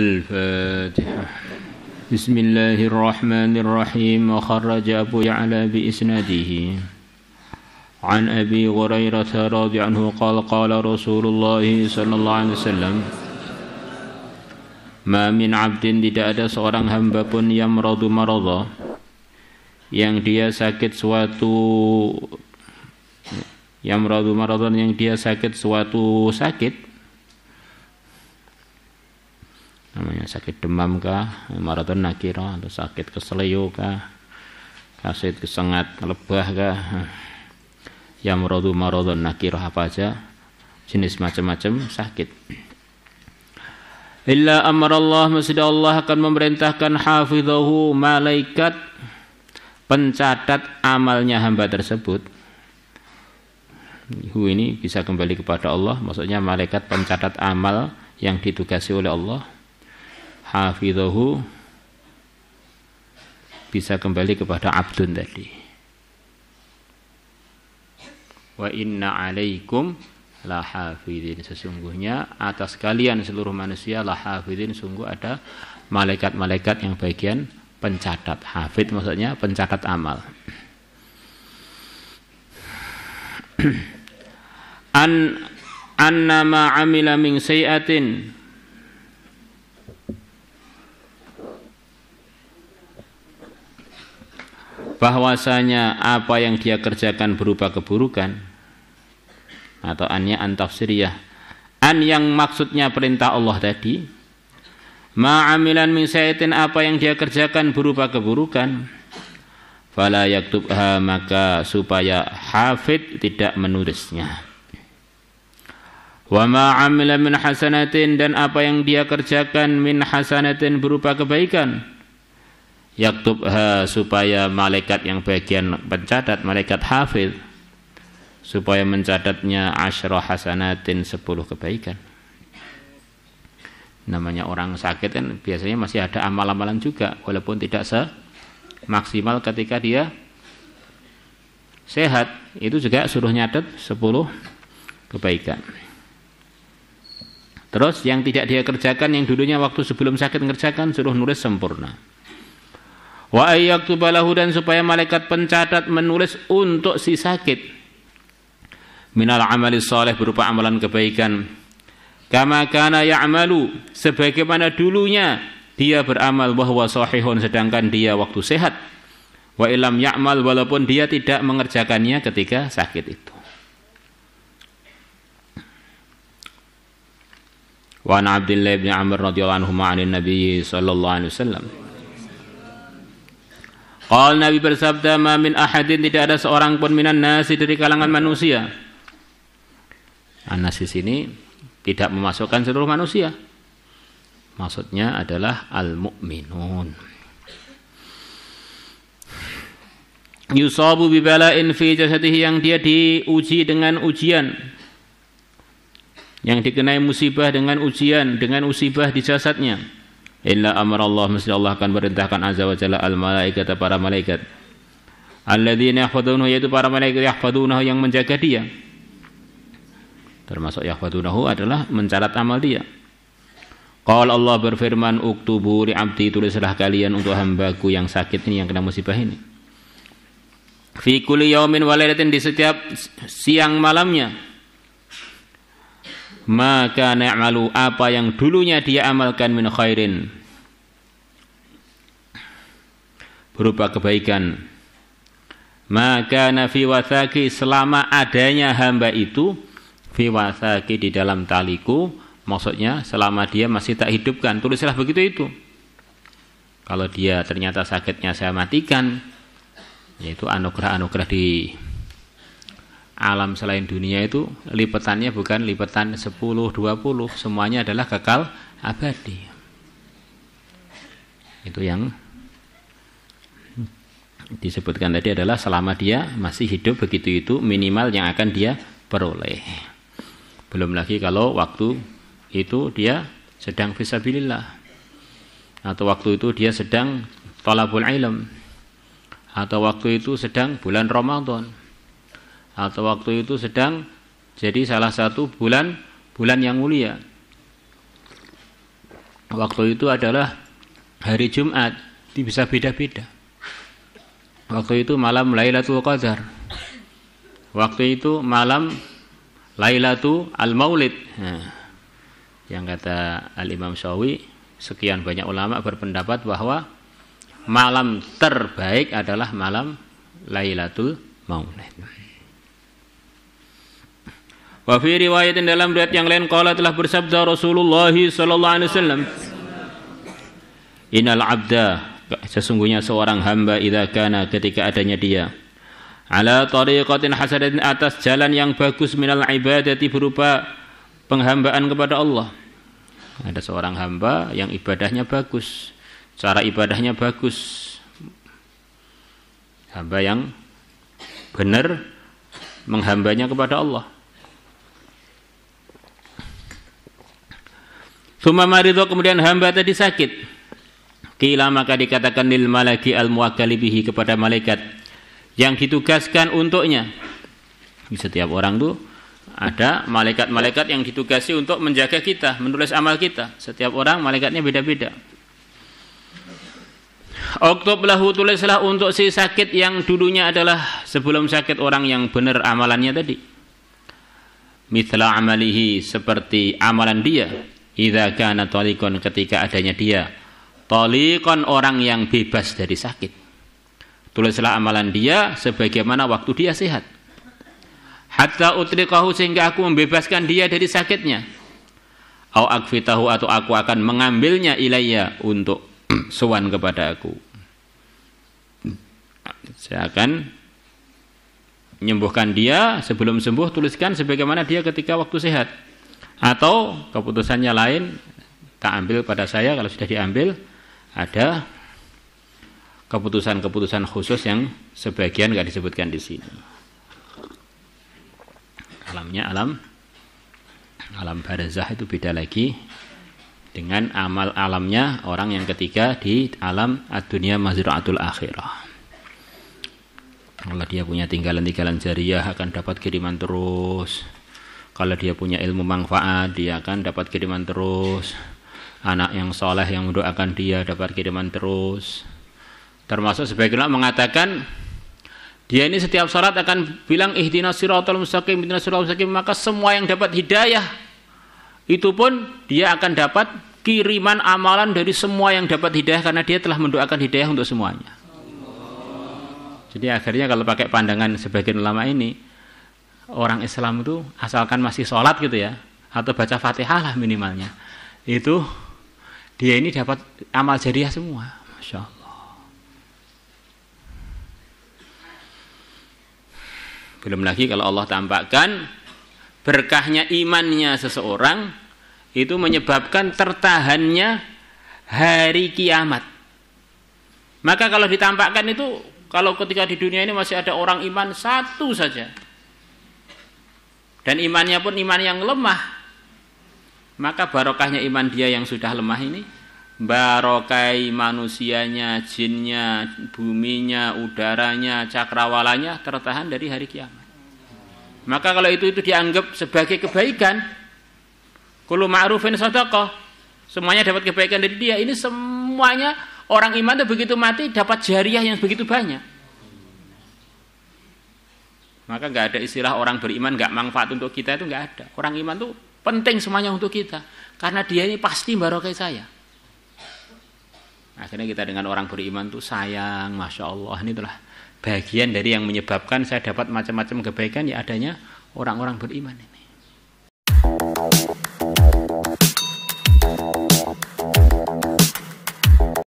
الفاتحة بسم الله الرحمن الرحيم وخرج أبو يعلى بإسناده عن أبي غريرة رضي عنه قال قال رسول الله صلى الله عليه وسلم ما من عبد tidak ada seorang hamba pun yang meradu marada yang dia sakit suatu yang meradu marada yang dia sakit suatu sakit namanya sakit demam kah maraton nakira atau sakit keselio kah sakit kesengat lebah kah yang merodu marodon nakira apa aja jenis macam-macam sakit illa Allah masjid Allah akan memerintahkan hafizahu malaikat pencatat amalnya hamba tersebut hu ini bisa kembali kepada Allah maksudnya malaikat pencatat amal yang ditugasi oleh Allah hafizahu bisa kembali kepada abdun tadi. Wa inna alaikum la hafidin. Sesungguhnya atas kalian seluruh manusia la hafidin sungguh ada malaikat-malaikat yang bagian pencatat. Hafid maksudnya pencatat amal. An annama amila min sayatin bahwasanya apa yang dia kerjakan berupa keburukan atau annya antafsiriyah an yang maksudnya perintah Allah tadi ma'amilan min sayatin apa yang dia kerjakan berupa keburukan fala yaktubha maka supaya hafid tidak menulisnya wa ma'amila min hasanatin dan apa yang dia kerjakan min hasanatin berupa kebaikan yaktubha supaya malaikat yang bagian pencatat malaikat hafid supaya mencatatnya asyra hasanatin 10 kebaikan namanya orang sakit kan biasanya masih ada amal-amalan juga walaupun tidak se maksimal ketika dia sehat itu juga suruh nyatet sepuluh kebaikan terus yang tidak dia kerjakan yang dulunya waktu sebelum sakit ngerjakan suruh nulis sempurna Wa ayyaktubalahu dan supaya malaikat pencatat menulis untuk si sakit. Minal amali soleh berupa amalan kebaikan. Kama kana ya'malu sebagaimana dulunya dia beramal bahwa sahihun sedangkan dia waktu sehat. Wa ilam ya'mal walaupun dia tidak mengerjakannya ketika sakit itu. Wa an Abdullah bin Amr radhiyallahu anhu ma'an Nabi sallallahu alaihi wasallam. Kalau Nabi bersabda, mamin ahadin tidak ada seorang pun minan nasi dari kalangan manusia." Anas nah, di sini tidak memasukkan seluruh manusia. Maksudnya adalah al-mu'minun. Yusabu bibala fi jasadihi yang dia diuji dengan ujian. Yang dikenai musibah dengan ujian, dengan musibah di jasadnya Illa amar Allah mesti Allah akan perintahkan azza wa jalla al malaikat para malaikat. Alladzina yahfadunahu yaitu para malaikat yahfadunahu yang menjaga dia. Termasuk yahfadunahu adalah mencatat amal dia. Kalau Allah berfirman uktubu li abdi tulislah kalian untuk hambaku yang sakit ini yang kena musibah ini. Fi kulli yaumin wa di setiap siang malamnya maka na'malu apa yang dulunya dia amalkan min khairin berupa kebaikan maka nafi wasaki selama adanya hamba itu fi wasaki di dalam taliku maksudnya selama dia masih tak hidupkan tulislah begitu itu kalau dia ternyata sakitnya saya matikan yaitu anugerah-anugerah di alam selain dunia itu lipetannya bukan lipetan 10, 20, semuanya adalah kekal abadi. Itu yang disebutkan tadi adalah selama dia masih hidup begitu itu minimal yang akan dia peroleh. Belum lagi kalau waktu itu dia sedang fisabilillah atau waktu itu dia sedang tolabul ilm atau waktu itu sedang bulan Ramadan atau waktu itu sedang jadi salah satu bulan bulan yang mulia. Waktu itu adalah hari Jumat, bisa beda-beda. Waktu itu malam Lailatul Qadar. Waktu itu malam Lailatul Al-Maulid. Nah, yang kata Al-Imam Syawi, sekian banyak ulama berpendapat bahwa malam terbaik adalah malam Lailatul Maulid. Wa fi riwayatin dalam riwayat yang lain qala telah bersabda Rasulullah sallallahu alaihi wasallam Innal abda sesungguhnya seorang hamba idza kana ketika adanya dia ala tariqatin hasadatin atas jalan yang bagus minal ibadati berupa penghambaan kepada Allah ada seorang hamba yang ibadahnya bagus cara ibadahnya bagus hamba yang benar menghambanya kepada Allah Suma marido kemudian hamba tadi sakit. Kila maka dikatakan lil malaki al muakkalibihi kepada malaikat yang ditugaskan untuknya. Di Setiap orang tuh ada malaikat-malaikat yang ditugasi untuk menjaga kita, menulis amal kita. Setiap orang malaikatnya beda-beda. Oktob lahu tulislah untuk si sakit yang dulunya adalah sebelum sakit orang yang benar amalannya tadi. Mithla amalihi seperti amalan dia Idza kana talikon ketika adanya dia. Talikon orang yang bebas dari sakit. Tulislah amalan dia sebagaimana waktu dia sehat. Hatta utriqahu sehingga aku membebaskan dia dari sakitnya. Au akfitahu atau aku akan mengambilnya ilaiya untuk sowan kepada aku. Saya akan menyembuhkan dia sebelum sembuh tuliskan sebagaimana dia ketika waktu sehat atau keputusannya lain tak ambil pada saya kalau sudah diambil ada keputusan-keputusan khusus yang sebagian nggak disebutkan di sini alamnya alam alam barzah itu beda lagi dengan amal alamnya orang yang ketiga di alam ad-dunia mazra'atul akhirah kalau dia punya tinggalan-tinggalan jariah akan dapat kiriman terus kalau dia punya ilmu manfaat dia akan dapat kiriman terus anak yang soleh yang mendoakan dia dapat kiriman terus termasuk sebagian orang mengatakan dia ini setiap sholat akan bilang ihdina siratul mustaqim ihdina siratul mustaqim maka semua yang dapat hidayah itu pun dia akan dapat kiriman amalan dari semua yang dapat hidayah karena dia telah mendoakan hidayah untuk semuanya jadi akhirnya kalau pakai pandangan sebagian ulama ini orang Islam itu asalkan masih sholat gitu ya atau baca fatihah lah minimalnya itu dia ini dapat amal jariah semua masya Allah belum lagi kalau Allah tampakkan berkahnya imannya seseorang itu menyebabkan tertahannya hari kiamat maka kalau ditampakkan itu kalau ketika di dunia ini masih ada orang iman satu saja dan imannya pun iman yang lemah maka barokahnya iman dia yang sudah lemah ini barokai manusianya, jinnya, buminya, udaranya, cakrawalanya tertahan dari hari kiamat. Maka kalau itu itu dianggap sebagai kebaikan, kulu ma'rufin sadaqah semuanya dapat kebaikan dari dia. Ini semuanya orang iman itu begitu mati dapat jariah yang begitu banyak. Maka nggak ada istilah orang beriman nggak manfaat untuk kita itu nggak ada. Orang iman tuh penting semuanya untuk kita karena dia ini pasti barokah saya. Akhirnya kita dengan orang beriman tuh sayang, masya Allah ini itulah bagian dari yang menyebabkan saya dapat macam-macam kebaikan ya adanya orang-orang beriman.